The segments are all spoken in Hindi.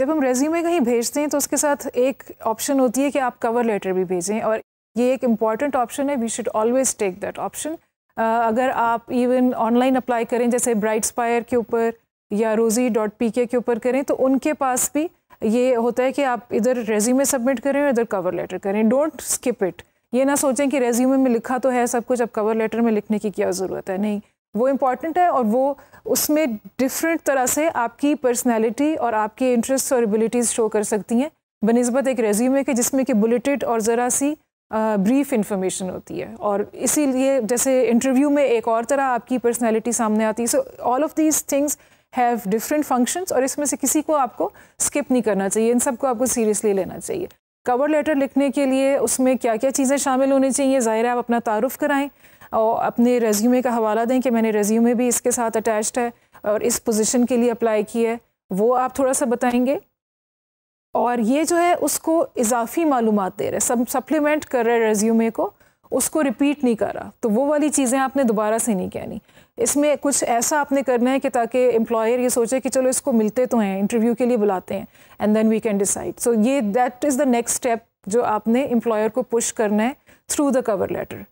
जब हम रेज्यूमे कहीं भेजते हैं तो उसके साथ एक ऑप्शन होती है कि आप कवर लेटर भी भेजें और ये एक इम्पॉर्टेंट ऑप्शन है we should always take that option अगर आप इवन ऑनलाइन अप्लाई करें जैसे ब्राइट स्पायर के ऊपर या रोजी डॉट पी के ऊपर करें तो उनके पास भी ये होता है कि आप इधर रेज्यूमे सबमिट करें और इधर कवर लेटर करें डोंट स्किप इट ये ना सोचें कि रेज्यूमे में लिखा तो है सब कुछ अब कवर लेटर में लिखने की क्या ज़रूरत है नहीं वो इम्पॉर्टेंट है और वो उसमें डिफरेंट तरह से आपकी पर्सनैलिटी और आपके इंटरेस्ट और एबिलिटीज़ शो कर सकती हैं बनस्बत एक रेज्यूमे के जिसमें कि बुलेटेड और ज़रा सी ब्रीफ इन्फॉर्मेशन होती है और इसीलिए जैसे इंटरव्यू में एक और तरह आपकी पर्सनैलिटी सामने आती है so all of these things have different functions और इसमें से किसी को आपको स्किप नहीं करना चाहिए इन सबको आपको सीरियसली लेना चाहिए कवर लेटर लिखने के लिए उसमें क्या क्या चीज़ें शामिल होनी चाहिए ज़ाहिर है आप अपना तारुफ कराएँ और अपने रेज्यूमे का हवाला दें कि मैंने रेज्यूमे भी इसके साथ अटैच्ड है और इस पोजीशन के लिए अप्लाई की है वो आप थोड़ा सा बताएंगे और ये जो है उसको इजाफी मालूम दे रहे सब सप्लीमेंट कर रहे रेज्यूमे को उसको रिपीट नहीं कर रहा तो वो वाली चीज़ें आपने दोबारा से नहीं कहनी इसमें कुछ ऐसा आपने करना है कि ताकि एम्प्लॉयर ये सोचे कि चलो इसको मिलते तो हैं इंटरव्यू के लिए बुलाते हैं and then we can decide so ये that is the next step जो आपने एम्प्लॉयर को पुश करना है थ्रू द कवर लेटर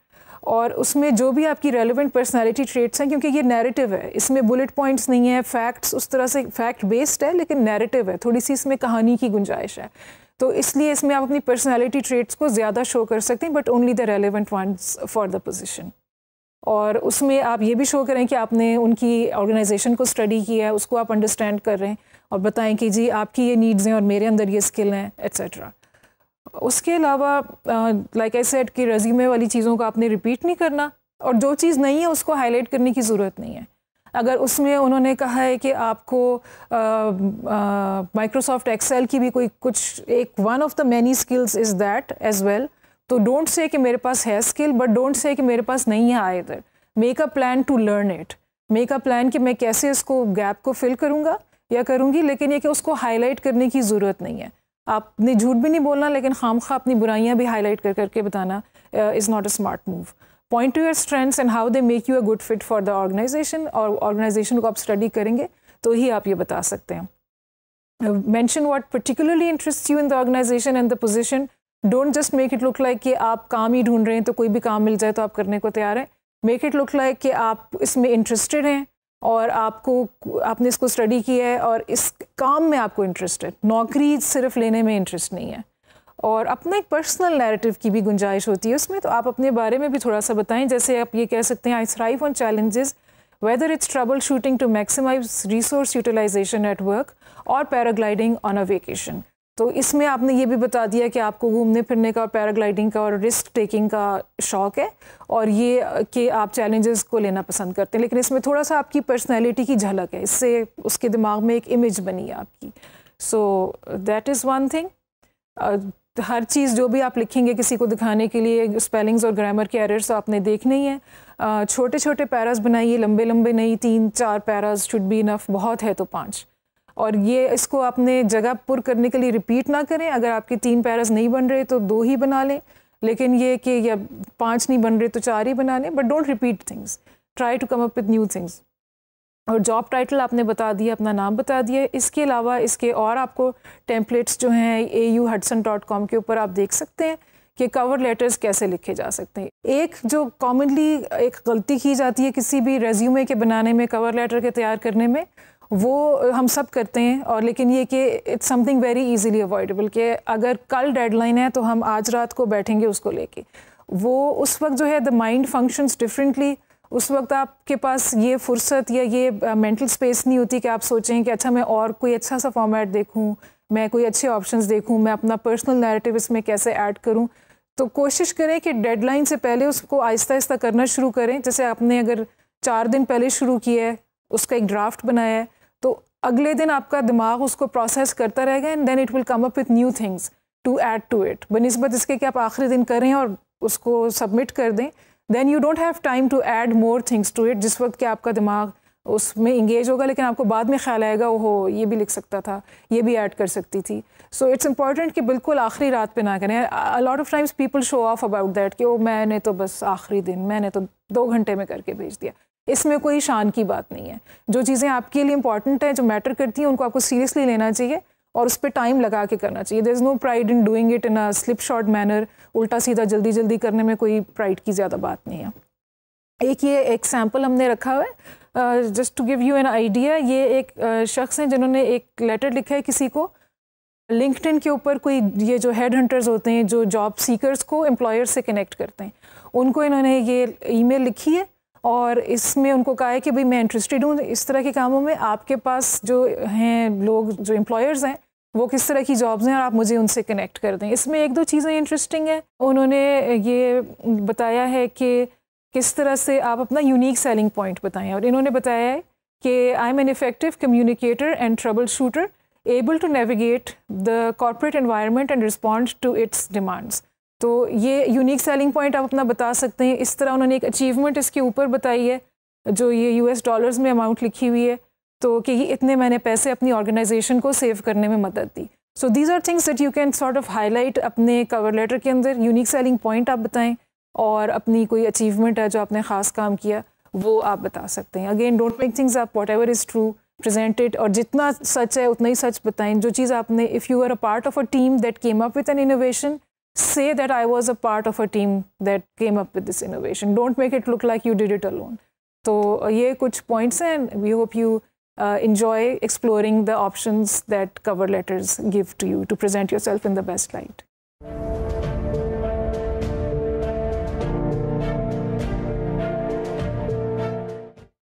और उसमें जो भी आपकी रेलिवेंट पर्सनैलिटी ट्रेट्स हैं क्योंकि ये नैरेटिव है इसमें बुलेट पॉइंट्स नहीं है फैक्ट्स उस तरह से फैक्ट बेस्ड है लेकिन नैरेटिव है थोड़ी सी इसमें कहानी की गुंजाइश है तो इसलिए इसमें आप अपनी पर्सनैलिटी ट्रेट्स को ज़्यादा शो कर सकते हैं but only the relevant ones for the position और उसमें आप ये भी शो करें कि आपने उनकी ऑर्गेनाइजेशन को स्टडी किया है उसको आप अंडरस्टैंड कर रहे हैं और बताएं कि जी आपकी ये नीड्स हैं और मेरे अंदर ये स्किल हैं एट्सट्रा उसके अलावा लाइक आई सेड कि रजीमे वाली चीज़ों को आपने रिपीट नहीं करना और जो चीज़ नहीं है उसको हाईलाइट करने की ज़रूरत नहीं है अगर उसमें उन्होंने कहा है कि आपको माइक्रोसॉफ्ट एक्सेल की भी कोई कुछ एक one of the many skills is that as well तो डोंट से कि मेरे पास है स्किल बट डोंट से कि मेरे पास नहीं है आए इधर make a plan to learn it make a plan कि मैं कैसे इसको गैप को फिल करूँगा या करूँगी लेकिन ये कि उसको हाईलाइट करने की ज़रूरत नहीं है आपने झूठ भी नहीं बोलना लेकिन खाम खा अपनी बुराइयाँ भी हाईलाइट कर करके बताना is not a smart move point to your strengths and how they make you a good fit for the organisation और ऑर्गेनाइजेशन को आप स्टडी करेंगे तो ही आप ये बता सकते हैं mention what particularly interest you in the organisation and the position don't just make it look like कि आप काम ही ढूंढ रहे हैं तो कोई भी काम मिल जाए तो आप करने को तैयार हैं मेक इट लुक लाइक कि आप इसमें इंटरेस्टेड हैं और आपको आपने इसको स्टडी किया है और इस काम में आपको इंटरेस्ट है नौकरी सिर्फ लेने में इंटरेस्ट नहीं है और अपना एक पर्सनल नैरेटिव की भी गुंजाइश होती है उसमें तो आप अपने बारे में भी थोड़ा सा बताएं जैसे आप ये कह सकते हैं I thrive on challenges it's troubleshooting to maximise resource utilisation at work और पैराग्लाइडिंग ऑन अ वेकेशन तो इसमें आपने ये भी बता दिया कि आपको घूमने फिरने का और पैराग्लाइडिंग का और रिस्क टेकिंग का शौक़ है और ये कि आप चैलेंजेस को लेना पसंद करते हैं लेकिन इसमें थोड़ा सा आपकी पर्सनैलिटी की झलक है इससे उसके दिमाग में एक इमेज बनी है आपकी so that is one thing हर चीज़ जो भी आप लिखेंगे किसी को दिखाने के लिए स्पेलिंग्स और ग्रामर के एरर्स तो आपने देखने ही हैं छोटे छोटे पैराज बनाइए लंबे लंबे नहीं तीन चार पैराज शुड बी इनफ बहुत है तो पाँच और ये इसको अपने जगह पुर करने के लिए रिपीट ना करें अगर आपके तीन पैरस नहीं बन रहे तो दो ही बना लें लेकिन ये कि या पाँच नहीं बन रहे तो चार ही बना लें but don't repeat things try to come up with new things और जॉब टाइटल आपने बता दिया अपना नाम बता दिया इसके अलावा इसके और आपको टेम्पलेट्स जो हैं A U Hutson dot com के ऊपर आप देख सकते हैं कि कवर लेटर्स कैसे लिखे जा सकते हैं एक जो कॉमनली एक गलती की जाती है किसी भी रेज्यूमे के बनाने में कवर लेटर के तैयार करने में वो हम सब करते हैं और लेकिन ये कि it's something very easily avoidable कि अगर कल डेडलाइन है तो हम आज रात को बैठेंगे उसको लेके वो उस वक्त जो है द माइंड फंक्शंस डिफरेंटली उस वक्त आपके पास ये फुर्सत या ये मेंटल स्पेस नहीं होती कि आप सोचें कि अच्छा मैं और कोई अच्छा सा फॉर्मेट देखूँ मैं कोई अच्छे ऑप्शंस देखूँ मैं अपना पर्सनल नैरेटिव इसमें कैसे ऐड करूँ तो कोशिश करें कि डेडलाइन से पहले उसको आहिस्ता आहिस्ता करना शुरू करें जैसे आपने अगर चार दिन पहले शुरू किया है उसका एक ड्राफ्ट बनाया है अगले दिन आपका दिमाग उसको प्रोसेस करता रहेगा and then it will come up with new things to add to it बनस्बत इसके कि आप आखिरी दिन करें और उसको सबमिट कर दें then you don't have time to add more things to it जिस वक्त कि आपका दिमाग उसमें इंगेज होगा लेकिन आपको बाद में ख्याल आएगा ओहो ये भी लिख सकता था ये भी ऐड कर सकती थी सो इट्स इंपॉर्टेंट कि बिल्कुल आखिरी रात पे ना करें a lot of times people show off about that कि ओ मैंने तो बस आखिरी दिन मैंने तो दो घंटे में करके भेज दिया इसमें कोई शान की बात नहीं है जो चीज़ें आपके लिए इंपॉर्टेंट हैं जो मैटर करती हैं उनको आपको सीरियसली लेना चाहिए और उस पर टाइम लगा के करना चाहिए there is no pride in doing it in a slipshod manner उल्टा सीधा जल्दी जल्दी करने में कोई प्राइड की ज़्यादा बात नहीं है एक ये एग्जाम्पल हमने रखा हुआ है just to give you an idea ये एक शख्स हैं जिन्होंने एक लेटर लिखा है किसी को लिंकडिन के ऊपर कोई ये जो हेड हंटर्स होते हैं जो जॉब सीकर्स को एम्प्लॉयर से कनेक्ट करते हैं उनको इन्होंने ये ईमेल लिखी है और इसमें उनको कहा है कि भाई मैं इंटरेस्टेड हूँ इस तरह के कामों में आपके पास जो हैं लोग जो एम्प्लॉयर्स हैं वो किस तरह की जॉब्स हैं और आप मुझे उनसे कनेक्ट कर दें इसमें एक दो चीज़ें इंटरेस्टिंग हैं उन्होंने ये बताया है कि किस तरह से आप अपना यूनिक सेलिंग पॉइंट बताएं और इन्होंने बताया है कि I am an effective communicator and troubleshooter able to navigate the corporate environment and respond to its demands तो ये यूनिक सेलिंग पॉइंट आप अपना बता सकते हैं इस तरह उन्होंने एक अचीवमेंट इसके ऊपर बताई है जो ये यूएस डॉलर्स में अमाउंट लिखी हुई है तो कि ये इतने मैंने पैसे अपनी ऑर्गेनाइजेशन को सेव करने में मदद दी so these are things that you can sort of highlight अपने कवर लेटर के अंदर यूनिक सेलिंग पॉइंट आप बताएं और अपनी कोई अचीवमेंट है जो आपने ख़ास काम किया वो आप बता सकते हैं अगेन डोंट मेक थिंग्स आप whatever is true presented और जितना सच है उतना ही सच बताएं जो चीज़ आपने if you are a part of a team that came up with an innovation say that I was a part of a team that came up with this innovation. Don't make it look like you did it alone. So uh, yeah, kuch points and we hope you uh, enjoy exploring the options that cover letters give to you to present yourself in the best light.